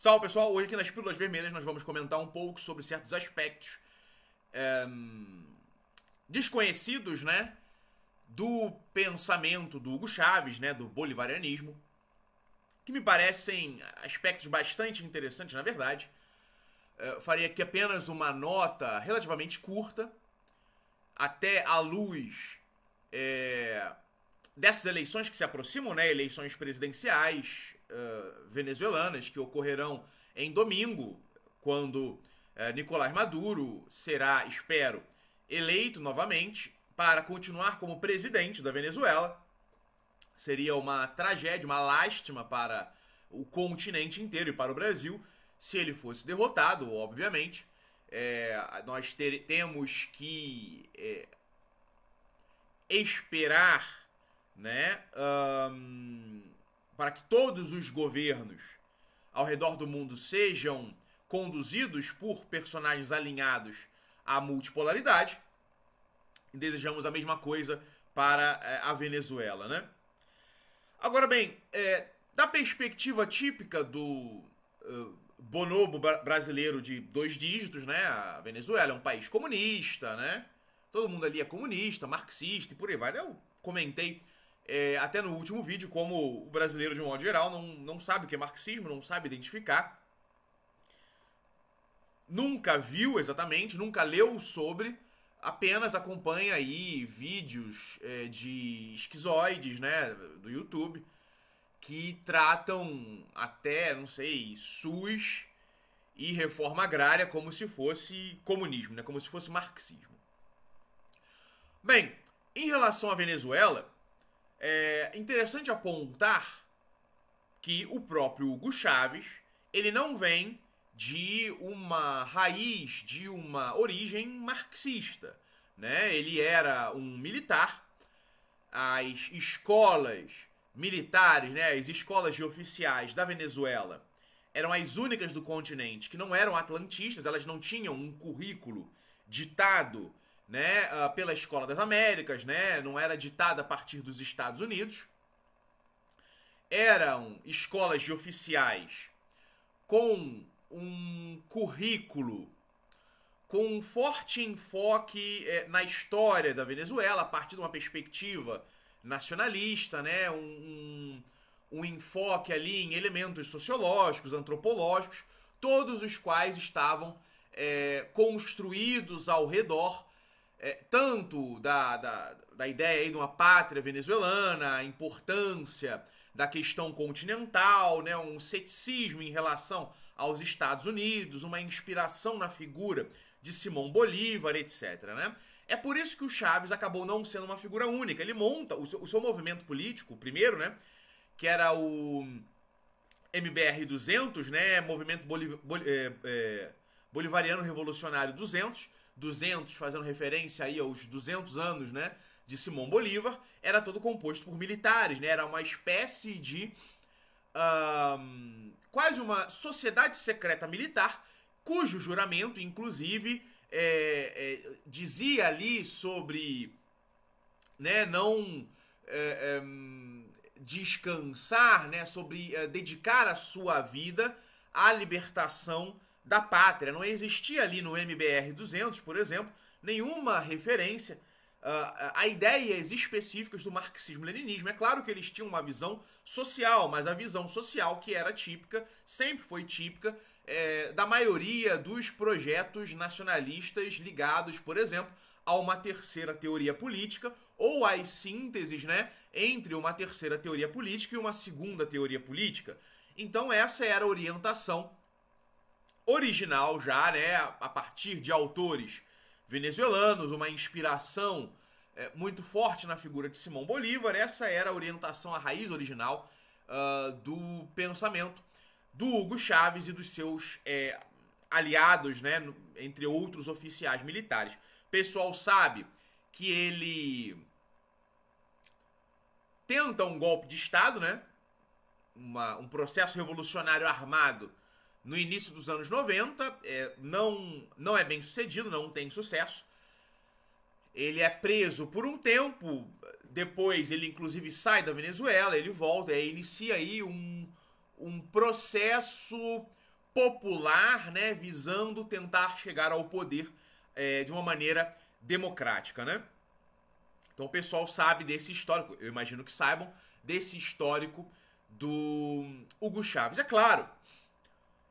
Salve pessoal, hoje aqui nas Pílulas Vermelhas nós vamos comentar um pouco sobre certos aspectos é, desconhecidos, né? Do pensamento do Hugo Chaves, né? Do bolivarianismo, que me parecem aspectos bastante interessantes, na verdade. Eh, eu faria aqui apenas uma nota relativamente curta, até à luz é, dessas eleições que se aproximam, né? Eleições presidenciais, eh, venezuelanas que ocorrerão em domingo, quando uh, Nicolás Maduro será, espero, eleito novamente para continuar como presidente da Venezuela. Seria uma tragédia, uma lástima para o continente inteiro e para o Brasil se ele fosse derrotado, obviamente. É, nós ter, temos que é, esperar né, um, para que todos os governos ao redor do mundo sejam conduzidos por personagens alinhados à multipolaridade. E desejamos a mesma coisa para eh, a Venezuela, né? Agora bem, é, da perspectiva típica do uh, bonobo brasileiro de dois dígitos, né? A Venezuela é um país comunista, né? Todo mundo ali é comunista, marxista e por aí vai. Né? Eu comentei é, até no último vídeo, como o brasileiro, de um modo geral, não, não sabe o que é marxismo, não sabe identificar, nunca viu exatamente, nunca leu sobre, apenas acompanha aí vídeos é, de esquizoides, né, do YouTube, que tratam até, não sei, SUS e reforma agrária como se fosse comunismo, né, como se fosse marxismo. Bem, em relação à Venezuela, é interessante apontar que o próprio Hugo Chaves, ele não vem de uma raiz, de uma origem marxista, né? Ele era um militar. As escolas militares, né, as escolas de oficiais da Venezuela eram as únicas do continente que não eram atlantistas, elas não tinham um currículo ditado né, ah, pela Escola das Américas, né, não era ditada a partir dos Estados Unidos. Eram escolas de oficiais com um currículo com um forte enfoque é, na história da Venezuela, a partir de uma perspectiva nacionalista, né, um, um, um enfoque ali em elementos sociológicos, antropológicos, todos os quais estavam é, construídos ao redor é, tanto da, da, da ideia aí de uma pátria venezuelana, a importância da questão continental, né, um ceticismo em relação aos Estados Unidos, uma inspiração na figura de Simão Bolívar, etc. Né? É por isso que o Chaves acabou não sendo uma figura única. Ele monta o seu, o seu movimento político, o primeiro, né, que era o MBR 200, né, Movimento Boliv Bol é, é, Bolivariano Revolucionário 200, 200, fazendo referência aí aos 200 anos, né, de Simão Bolívar, era todo composto por militares, né, era uma espécie de um, quase uma sociedade secreta militar, cujo juramento, inclusive, é, é, dizia ali sobre, né, não é, é descansar, né, sobre é, dedicar a sua vida à libertação da pátria. Não existia ali no MBR 200, por exemplo, nenhuma referência uh, a ideias específicas do marxismo-leninismo. É claro que eles tinham uma visão social, mas a visão social que era típica, sempre foi típica, é, da maioria dos projetos nacionalistas ligados, por exemplo, a uma terceira teoria política ou às sínteses né, entre uma terceira teoria política e uma segunda teoria política. Então, essa era a orientação original já, né, a partir de autores venezuelanos, uma inspiração é, muito forte na figura de Simão Bolívar. Essa era a orientação, a raiz original uh, do pensamento do Hugo Chávez e dos seus é, aliados, né, entre outros oficiais militares. O pessoal sabe que ele tenta um golpe de Estado, né? Uma, um processo revolucionário armado no início dos anos 90, é, não, não é bem sucedido, não tem sucesso. Ele é preso por um tempo, depois ele inclusive sai da Venezuela, ele volta, e inicia aí um, um processo popular, né, visando tentar chegar ao poder é, de uma maneira democrática, né? Então o pessoal sabe desse histórico, eu imagino que saibam, desse histórico do Hugo Chávez. É claro,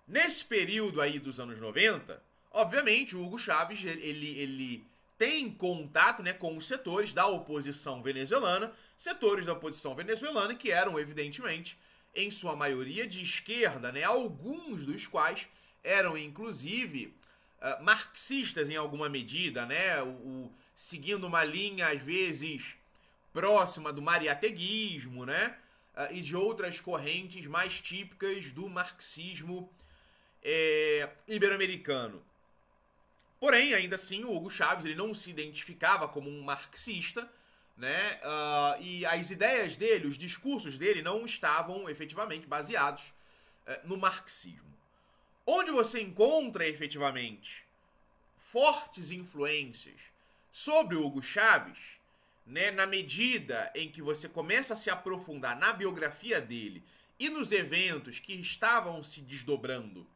Nesse período aí dos anos 90, obviamente o Hugo Chávez ele, ele tem contato né, com os setores da oposição venezuelana, setores da oposição venezuelana que eram, evidentemente, em sua maioria de esquerda, né, alguns dos quais eram, inclusive, uh, marxistas em alguma medida, né, o, o, seguindo uma linha, às vezes, próxima do mariateguismo né, uh, e de outras correntes mais típicas do marxismo é, ibero-americano. Porém, ainda assim, o Hugo Chaves ele não se identificava como um marxista, né? Uh, e as ideias dele, os discursos dele não estavam efetivamente baseados uh, no marxismo. Onde você encontra efetivamente fortes influências sobre o Hugo Chaves, né, na medida em que você começa a se aprofundar na biografia dele e nos eventos que estavam se desdobrando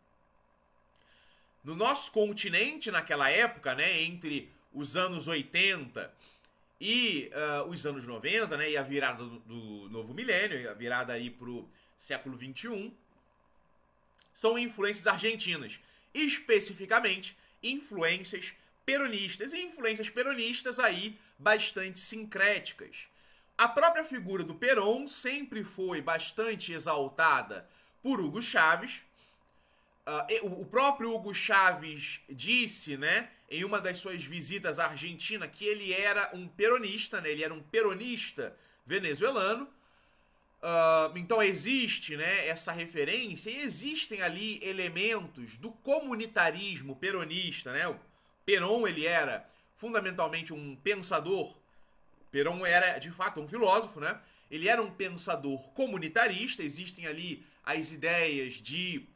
no nosso continente naquela época, né, entre os anos 80 e uh, os anos 90, né, e a virada do, do novo milênio, a virada aí pro século 21, são influências argentinas, especificamente influências peronistas e influências peronistas aí bastante sincréticas. A própria figura do Perón sempre foi bastante exaltada por Hugo Chávez, Uh, o próprio Hugo Chávez disse, né, em uma das suas visitas à Argentina, que ele era um peronista, né, ele era um peronista venezuelano. Uh, então existe né, essa referência e existem ali elementos do comunitarismo peronista. Né? O Perón ele era fundamentalmente um pensador, Perón era de fato um filósofo, né? ele era um pensador comunitarista, existem ali as ideias de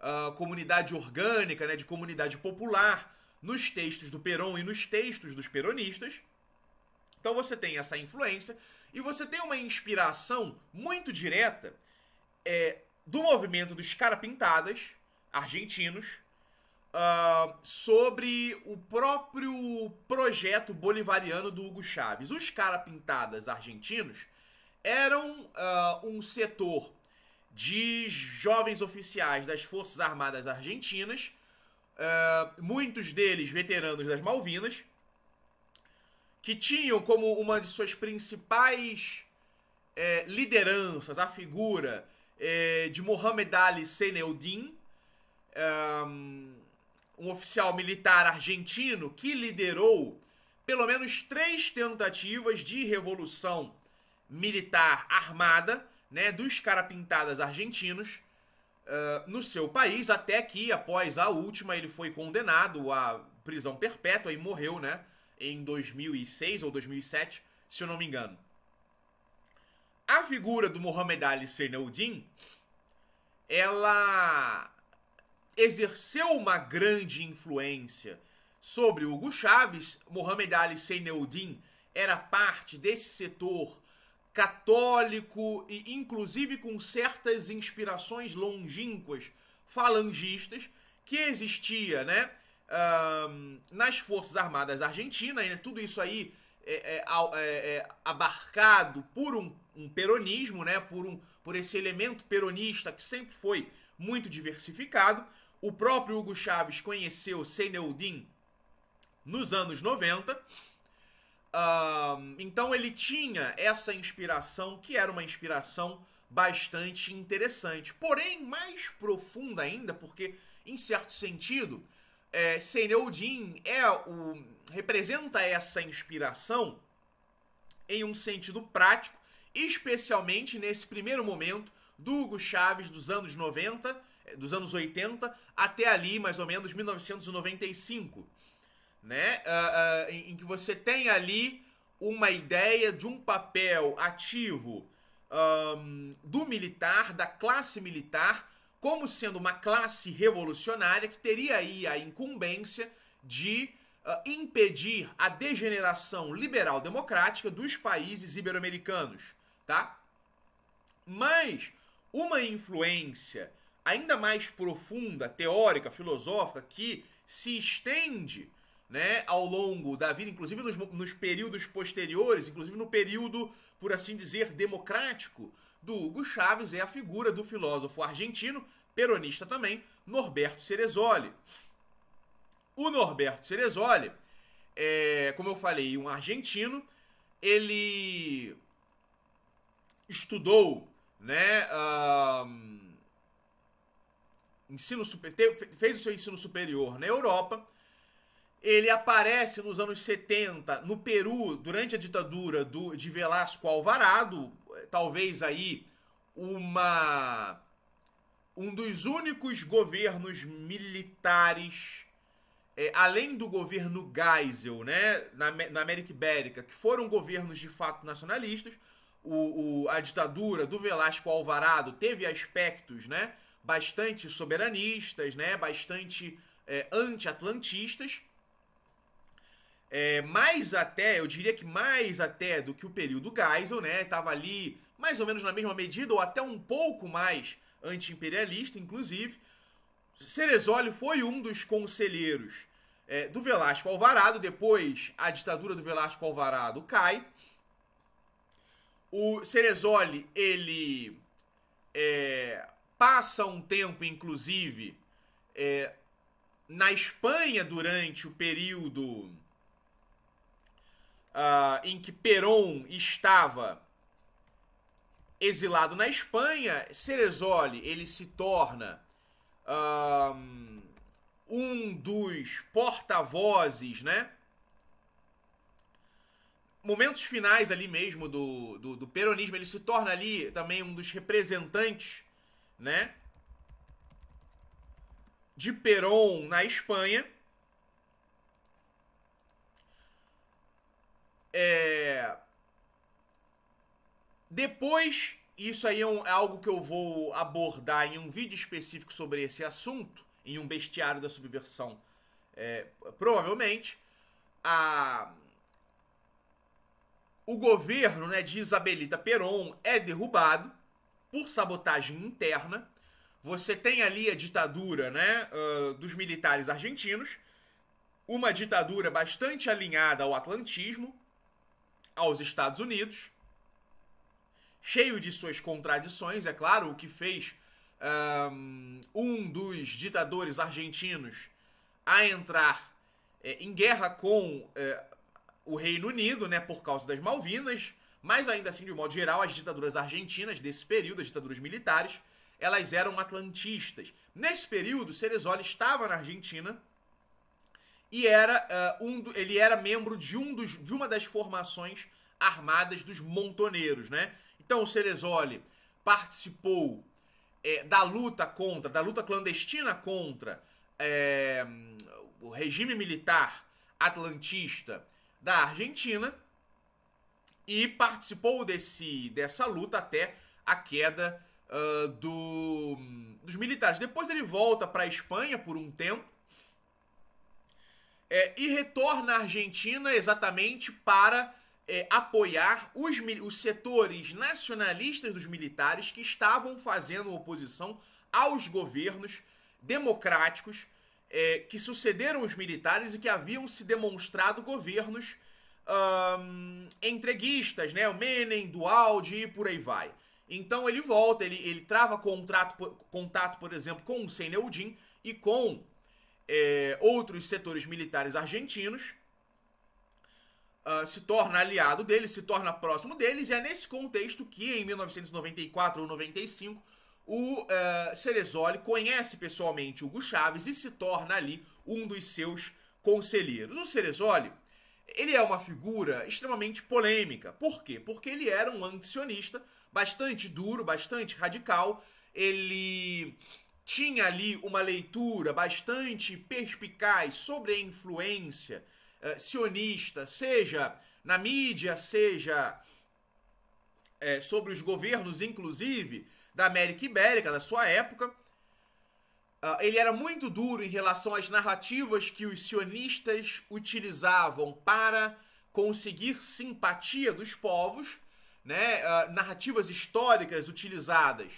uh, comunidade orgânica, né, de comunidade popular, nos textos do Peron e nos textos dos peronistas. Então você tem essa influência e você tem uma inspiração muito direta é, do movimento dos carapintadas argentinos uh, sobre o próprio projeto bolivariano do Hugo Chávez. Os carapintadas argentinos eram uh, um setor de jovens oficiais das Forças Armadas Argentinas, uh, muitos deles veteranos das Malvinas, que tinham como uma de suas principais é, lideranças a figura é, de Mohamed Ali Seneudin, um, um oficial militar argentino que liderou pelo menos três tentativas de revolução militar armada né, dos carapintadas argentinos uh, no seu país, até que após a última ele foi condenado à prisão perpétua e morreu, né, em 2006 ou 2007, se eu não me engano. A figura do Mohamed Ali Seinouddin, ela exerceu uma grande influência sobre Hugo Chávez. Mohamed Ali Seinouddin era parte desse setor católico e inclusive com certas inspirações longínquas falangistas que existia, né? Um, nas Forças Armadas Argentinas, né, tudo isso aí é, é, é, é, abarcado por um, um, peronismo, né, por, um, por esse elemento peronista que sempre foi muito diversificado. O próprio Hugo Chávez conheceu Seneldin nos anos 90 um, então ele tinha essa inspiração, que era uma inspiração bastante interessante. Porém, mais profunda ainda, porque, em certo sentido, é, Seneudin é o, representa essa inspiração em um sentido prático, especialmente nesse primeiro momento do Hugo Chaves dos anos 90, dos anos 80, até ali, mais ou menos, 1995 né? Uh, uh, em, em, que você tem ali uma ideia de um papel ativo um, do militar, da classe militar, como sendo uma classe revolucionária que teria aí a incumbência de uh, impedir a degeneração liberal democrática dos países ibero-americanos, tá? Mas uma influência ainda mais profunda, teórica, filosófica, que se estende né, ao longo da vida, inclusive nos, nos períodos posteriores, inclusive no período, por assim dizer, democrático do Hugo Chávez, é a figura do filósofo argentino, peronista também, Norberto Cerezoli. O Norberto Cerezoli, é, como eu falei, um argentino, ele estudou, né, ensino super, fez o seu ensino superior na Europa, ele aparece nos anos 70 no Peru durante a ditadura do, de Velasco Alvarado, talvez aí uma um dos únicos governos militares é, além do governo Geisel, né, na, na América Ibérica, que foram governos de fato nacionalistas, o, o, a ditadura do Velasco Alvarado teve aspectos, né, bastante soberanistas, né, bastante é, anti-atlantistas, é, mais até, eu diria que mais até do que o período Geisel, né? Estava ali mais ou menos na mesma medida, ou até um pouco mais anti-imperialista, inclusive. Cerezoli foi um dos conselheiros é, do Velasco Alvarado, depois a ditadura do Velasco Alvarado cai. O Cerezoli, ele é, passa um tempo, inclusive, é, na Espanha durante o período uh, em que Perón estava exilado na Espanha, Cerezoli ele se torna uh, um dos porta-vozes, né? Momentos finais ali mesmo do, do, do peronismo, ele se torna ali também um dos representantes, né? De Perón na Espanha. É... Depois, isso aí é, um, é algo que eu vou abordar em um vídeo específico sobre esse assunto, em um bestiário da subversão, é, provavelmente, a... o governo né, de Isabelita Peron é derrubado por sabotagem interna. Você tem ali a ditadura né, uh, dos militares argentinos, uma ditadura bastante alinhada ao atlantismo, aos Estados Unidos, cheio de suas contradições, é claro, o que fez um dos ditadores argentinos a entrar é, em guerra com é, o Reino Unido, né, por causa das Malvinas, mas ainda assim, de um modo geral, as ditaduras argentinas desse período, as ditaduras militares, elas eram atlantistas. Nesse período, Cerezola estava na Argentina e era uh, um do, ele era membro de, um dos, de uma das formações armadas dos montoneiros, né? Então o participou é, da luta contra, da luta clandestina contra é, o regime militar atlantista da Argentina e participou desse, dessa luta até a queda uh, do, dos militares. Depois ele volta para a Espanha por um tempo é, e retorna à Argentina exatamente para é, apoiar os, os setores nacionalistas dos militares que estavam fazendo oposição aos governos democráticos é, que sucederam os militares e que haviam se demonstrado governos hum, entreguistas, né? O Menem, Dualdi e por aí vai. Então ele volta, ele, ele trava contrato, contato, por exemplo, com o Seneudin e com é, outros setores militares argentinos, uh, se torna aliado deles, se torna próximo deles, e é nesse contexto que, em 1994 ou 95, o uh, eh, Cerezoli conhece pessoalmente Hugo Chávez e se torna ali um dos seus conselheiros. O Cerezoli, ele é uma figura extremamente polêmica. Por quê? Porque ele era um antisionista bastante duro, bastante radical. Ele tinha ali uma leitura bastante perspicaz sobre a influência uh, sionista, seja na mídia, seja é, sobre os governos, inclusive, da América Ibérica, da sua época. Uh, ele era muito duro em relação às narrativas que os sionistas utilizavam para conseguir simpatia dos povos, né? Uh, narrativas históricas utilizadas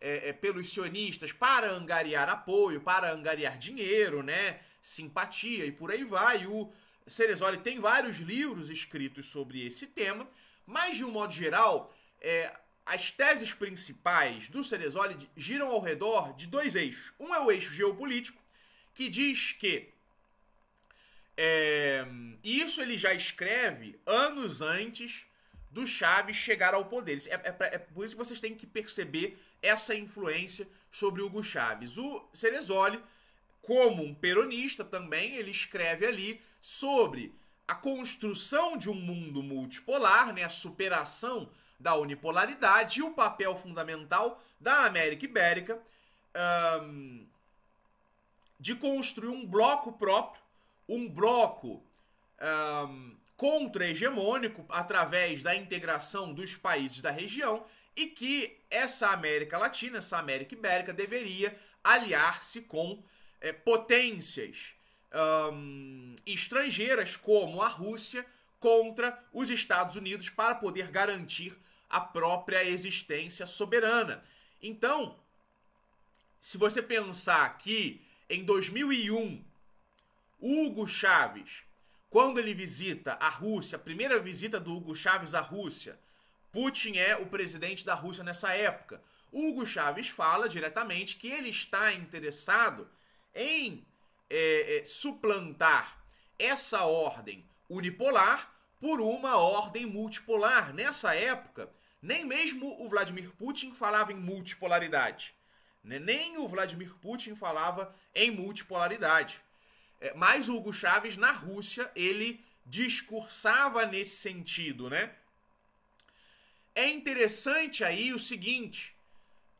é, é, pelos sionistas para angariar apoio, para angariar dinheiro, né? Simpatia e por aí vai. o Cerezoli tem vários livros escritos sobre esse tema, mas de um modo geral, é, as teses principais do Cerezoli giram ao redor de dois eixos. Um é o eixo geopolítico, que diz que. É, isso ele já escreve anos antes do Chaves chegar ao poder. É, é, é, por isso que vocês têm que perceber essa influência sobre Hugo Chaves. O Cerezoli, como um peronista também, ele escreve ali sobre a construção de um mundo multipolar, né, a superação da unipolaridade e o papel fundamental da América Ibérica um, de construir um bloco próprio, um bloco um, contra-hegemônico através da integração dos países da região e que essa América Latina, essa América Ibérica, deveria aliar-se com é, potências um, estrangeiras como a Rússia contra os Estados Unidos para poder garantir a própria existência soberana. Então, se você pensar que em 2001 Hugo Chávez quando ele visita a Rússia, a primeira visita do Hugo Chávez à Rússia, Putin é o presidente da Rússia nessa época. Hugo Chávez fala diretamente que ele está interessado em é, é, suplantar essa ordem unipolar por uma ordem multipolar. Nessa época, nem mesmo o Vladimir Putin falava em multipolaridade. Né, nem o Vladimir Putin falava em multipolaridade. É, mas o Hugo Chávez, na Rússia, ele discursava nesse sentido, né? É interessante aí o seguinte,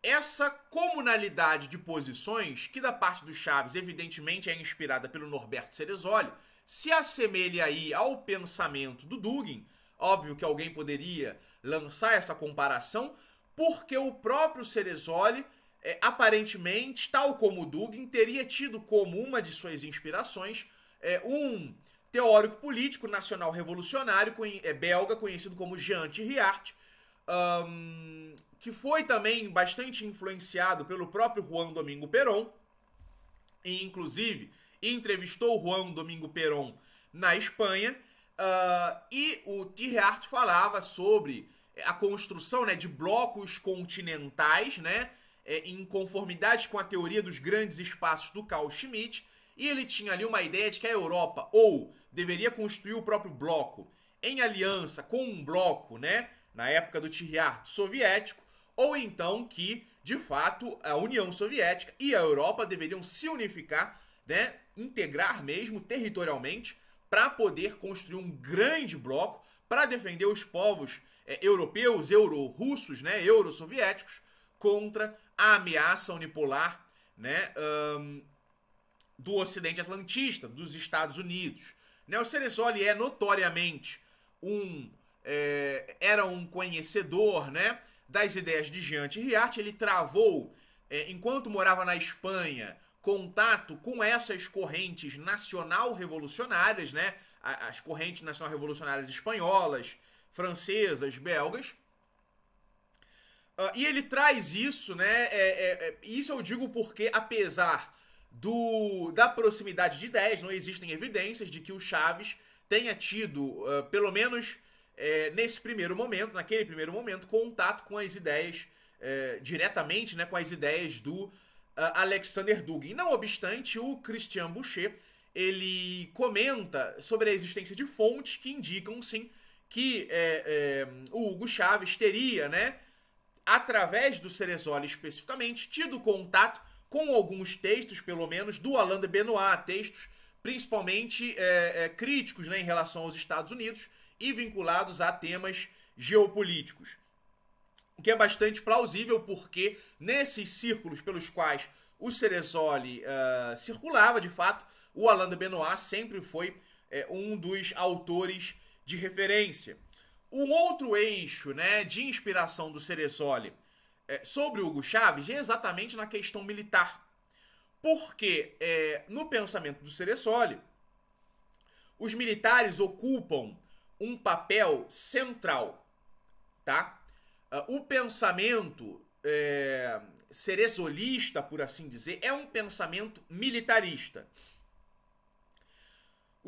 essa comunalidade de posições, que da parte do Chaves, evidentemente, é inspirada pelo Norberto Ceresoli, se assemelha aí ao pensamento do Dugin. Óbvio que alguém poderia lançar essa comparação, porque o próprio Ceresoli é, aparentemente, tal como Dugin, teria tido como uma de suas inspirações é, um teórico político nacional revolucionário é, belga conhecido como Jean Thiriart, um, que foi também bastante influenciado pelo próprio Juan Domingo Perón, e inclusive entrevistou Juan Domingo Perón na Espanha, uh, e o Thiriart falava sobre a construção né, de blocos continentais, né? é, em conformidade com a teoria dos grandes espaços do Carl Schmitt, e ele tinha ali uma ideia de que a Europa ou deveria construir o próprio bloco em aliança com um bloco, né, na época do Tirhard soviético, ou então que, de fato, a União Soviética e a Europa deveriam se unificar, né, integrar mesmo territorialmente para poder construir um grande bloco para defender os povos é, europeus, euro-russos, né, euro-soviéticos contra a ameaça unipolar né, um, do Ocidente Atlantista, dos Estados Unidos. Né, o Ceresoli é notoriamente um. É, era um conhecedor né, das ideias de Jean Riart, ele travou, é, enquanto morava na Espanha, contato com essas correntes nacional revolucionárias, né, as correntes nacional revolucionárias espanholas, francesas, belgas Uh, e ele traz isso, né? É, é, é, isso eu digo porque, apesar do da proximidade de ideias, não existem evidências de que o Chaves tenha tido, uh, pelo menos é, nesse primeiro momento, naquele primeiro momento, contato com as ideias, é, diretamente né, com as ideias do uh, Alexander Dugin. Não obstante, o Christian Boucher ele comenta sobre a existência de fontes que indicam, sim, que é, o Hugo Chaves teria, né? através do Ceresoli especificamente, tido contato com alguns textos, pelo menos, do Alain de Benoit, textos principalmente é, é, críticos né, em relação aos Estados Unidos e vinculados a temas geopolíticos. O que é bastante plausível, porque nesses círculos pelos quais o Ceresoli uh, é, circulava, de fato, o Alain de Benoit sempre foi é, um dos autores de referência. Um outro eixo né, de inspiração do Ceresoli é, sobre Hugo Chaves é exatamente na questão militar. Porque é, no pensamento do Ceresoli, os militares ocupam um papel central. Tá? Ah, o pensamento é, ceresolista, por assim dizer, é um pensamento militarista.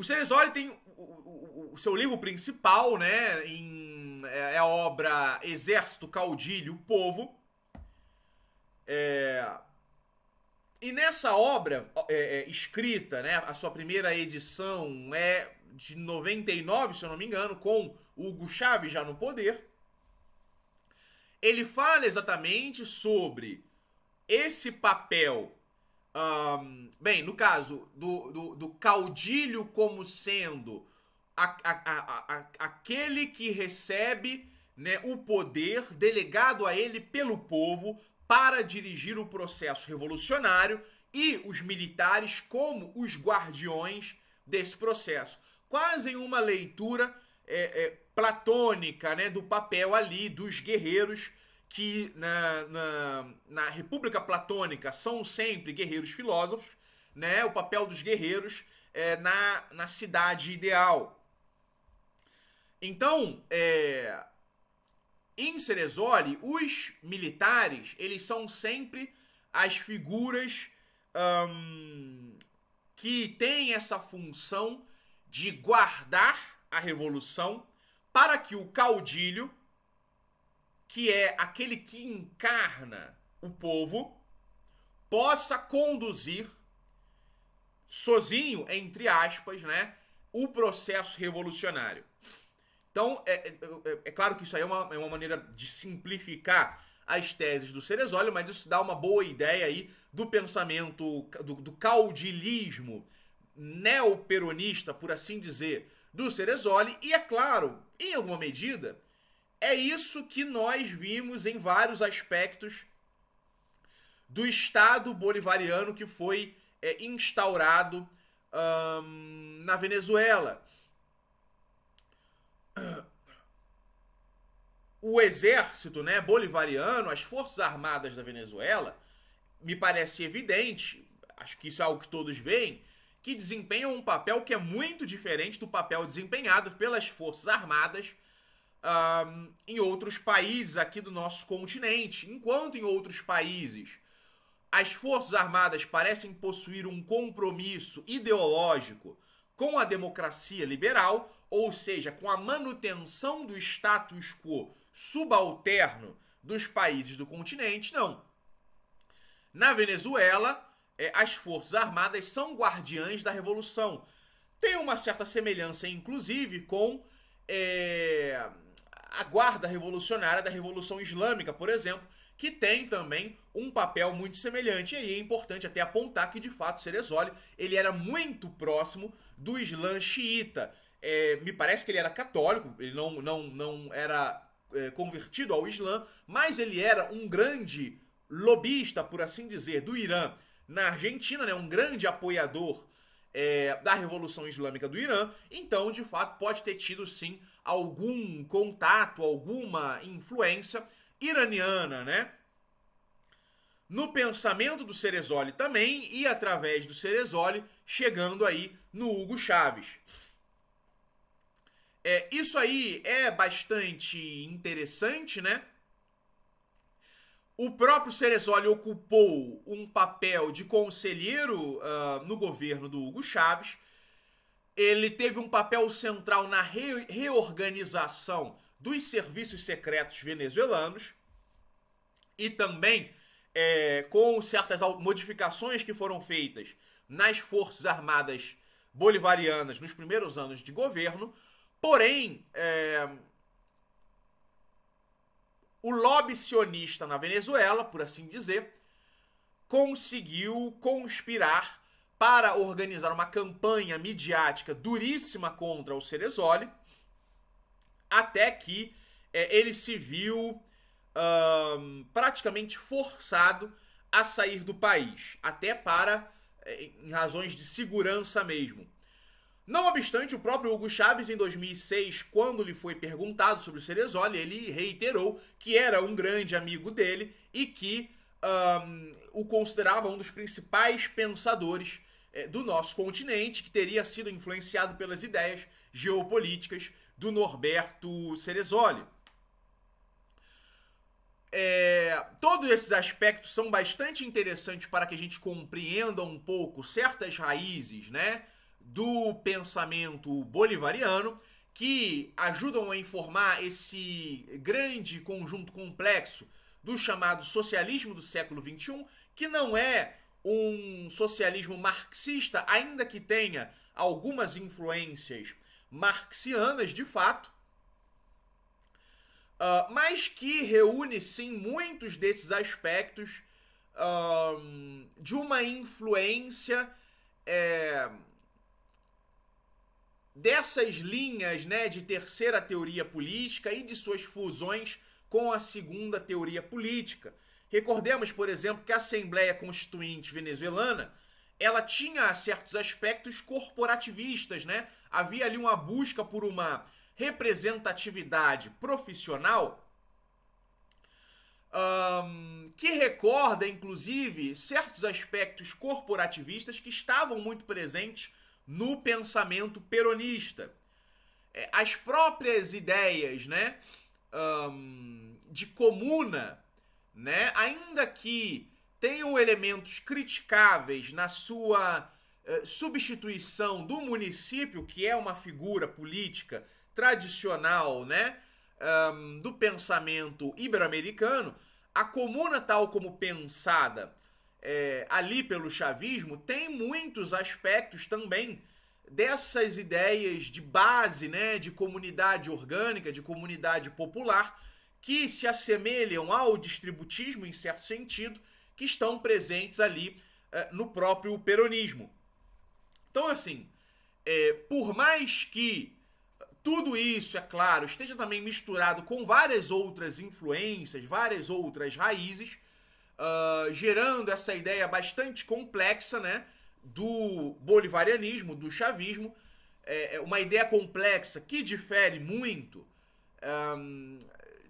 O Ceresoli tem o, o, o, seu livro principal, né? Em, é, é a obra Exército, Caudilho, Povo. É, e nessa obra é, é, escrita, né, a sua primeira edição é de 99, se eu não me engano, com Hugo Chávez já no poder. Ele fala exatamente sobre esse papel um, bem, no caso do, do, do caudilho como sendo a, a, a, aquele que recebe né, o poder delegado a ele pelo povo para dirigir o processo revolucionário e os militares como os guardiões desse processo. Quase em uma leitura é, é, platônica né, do papel ali dos guerreiros que na, na, na República Platônica são sempre guerreiros filósofos, né? O papel dos guerreiros é, na, na cidade ideal. Então, é, em Ceresole, os militares, eles são sempre as figuras hum, que têm essa função de guardar a revolução para que o caudilho que é aquele que encarna o povo, possa conduzir sozinho, entre aspas, né, o processo revolucionário. Então, é, é, é, é claro que isso aí é uma, é uma maneira de simplificar as teses do Ceresólio, mas isso dá uma boa ideia aí do pensamento, do, do caudilismo neoperonista, por assim dizer, do Ceresoli, e é claro, em alguma medida, é isso que nós vimos em vários aspectos do Estado bolivariano que foi é, instaurado na Venezuela. O exército né, bolivariano, as forças armadas da Venezuela, me parece evidente, acho que isso é algo que todos veem, que desempenham um papel que é muito diferente do papel desempenhado pelas forças armadas um, em outros países aqui do nosso continente, enquanto em outros países as Forças Armadas parecem possuir um compromisso ideológico com a democracia liberal, ou seja, com a manutenção do status quo subalterno dos países do continente, não. Na Venezuela, é, as Forças Armadas são guardiães da revolução. Tem uma certa semelhança, inclusive, com é, a guarda revolucionária da Revolução Islâmica, por exemplo, que tem também um papel muito semelhante. E aí é importante até apontar que, de fato, Serezoli ele era muito próximo do Islã xiita. É, me parece que ele era católico, ele não, não, não era é, convertido ao Islã, mas ele era um grande lobista, por assim dizer, do Irã na Argentina, né, um grande apoiador é, da Revolução Islâmica do Irã, então de fato pode ter tido sim algum contato, alguma influência iraniana, né? No pensamento do Cerezoli também e através do Cerezoli chegando aí no Hugo Chaves. É, isso aí é bastante interessante, né? O próprio Ceresoli ocupou um papel de conselheiro uh, no governo do Hugo Chaves. Ele teve um papel central na re reorganização dos serviços secretos venezuelanos e também é, com certas modificações que foram feitas nas Forças Armadas Bolivarianas nos primeiros anos de governo. Porém, é, o lobby sionista na Venezuela, por assim dizer, conseguiu conspirar para organizar uma campanha midiática duríssima contra o Cerezoli, até que é, ele se viu um, praticamente forçado a sair do país, até para é, em razões de segurança mesmo. Não obstante, o próprio Hugo Chávez, em 2006, quando lhe foi perguntado sobre o Cerezoli, ele reiterou que era um grande amigo dele e que um, o considerava um dos principais pensadores é, do nosso continente, que teria sido influenciado pelas ideias geopolíticas do Norberto Cerezoli. É, todos esses aspectos são bastante interessantes para que a gente compreenda um pouco certas raízes, né? do pensamento bolivariano que ajudam a informar esse grande conjunto complexo do chamado socialismo do século XXI, que não é um socialismo marxista, ainda que tenha algumas influências marxianas de fato, uh, mas que reúne sim muitos desses aspectos de uma influência. É, dessas linhas né, de terceira teoria política e de suas fusões com a segunda teoria política. Recordemos, por exemplo, que a Assembleia Constituinte venezuelana ela tinha certos aspectos corporativistas, né? Havia ali uma busca por uma representatividade profissional um, que recorda, inclusive, certos aspectos corporativistas que estavam muito presentes no pensamento peronista. É, as próprias ideias né, um, de comuna, né, ainda que tenham elementos criticáveis na sua eh, substituição do município, que é uma figura política tradicional né, um, do pensamento ibero-americano, a comuna, tal como pensada é, ali pelo chavismo tem muitos aspectos também dessas ideias de base, né, de comunidade orgânica, de comunidade popular, que se assemelham ao distributismo em certo sentido, que estão presentes ali é, no próprio peronismo. Então, assim, é, por mais que tudo isso, é claro, esteja também misturado com várias outras influências, várias outras raízes, uh, gerando essa ideia bastante complexa, né? Do bolivarianismo, do chavismo, é, é uma ideia complexa que difere muito um,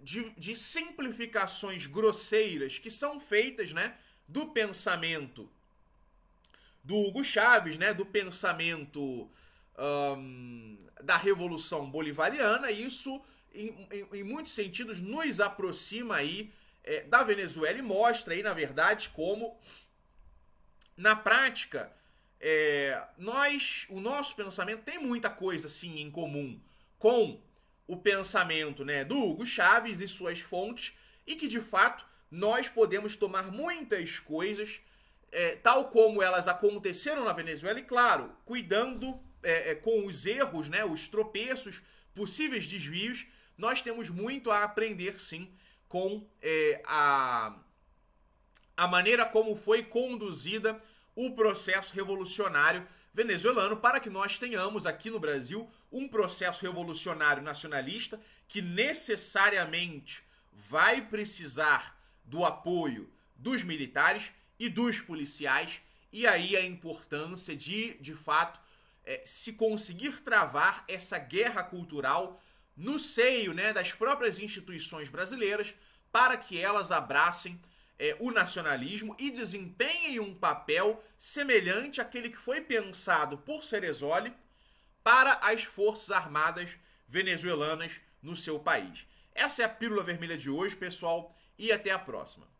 de, de, simplificações grosseiras que são feitas, né? Do pensamento do Hugo Chaves, né? Do pensamento um, da Revolução Bolivariana, e isso, em, em, em muitos sentidos, nos aproxima aí é, da Venezuela e mostra aí, na verdade, como na prática é, nós, o nosso pensamento tem muita coisa assim em comum com o pensamento né, do Hugo Chaves e suas fontes, e que de fato nós podemos tomar muitas coisas, é, tal como elas aconteceram na Venezuela, e claro, cuidando é, é com os erros, né, os tropeços, possíveis desvios, nós temos muito a aprender sim com é, a, a maneira como foi conduzida o processo revolucionário venezuelano para que nós tenhamos aqui no Brasil um processo revolucionário nacionalista que necessariamente vai precisar do apoio dos militares e dos policiais e aí a importância de, de fato, é, se conseguir travar essa guerra cultural no seio né, das próprias instituições brasileiras para que elas abracem é, o nacionalismo e desempenhem um papel semelhante àquele que foi pensado por Ceresoli para as Forças Armadas venezuelanas no seu país. Essa é a Pílula Vermelha de hoje, pessoal, e até a próxima.